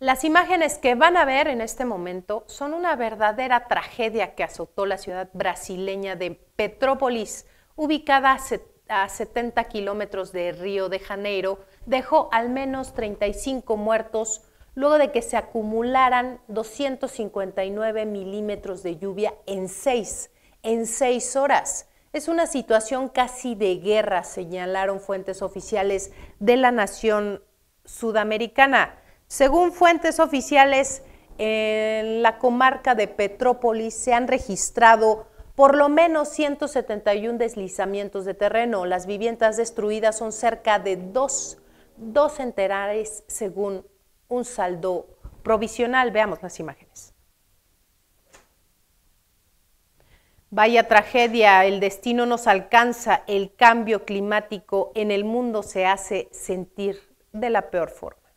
Las imágenes que van a ver en este momento son una verdadera tragedia que azotó la ciudad brasileña de Petrópolis, ubicada a, 70 kilómetros de Río de Janeiro, dejó al menos 35 muertos luego de que se acumularan 259 milímetros de lluvia en seis, en seis horas. Es una situación casi de guerra, señalaron fuentes oficiales de la nación sudamericana. Según fuentes oficiales, en la comarca de Petrópolis se han registrado por lo menos 171 deslizamientos de terreno. Las viviendas destruidas son cerca de dos, dos enterares según un saldo provisional. Veamos las imágenes. Vaya tragedia, el destino nos alcanza, el cambio climático en el mundo se hace sentir de la peor forma.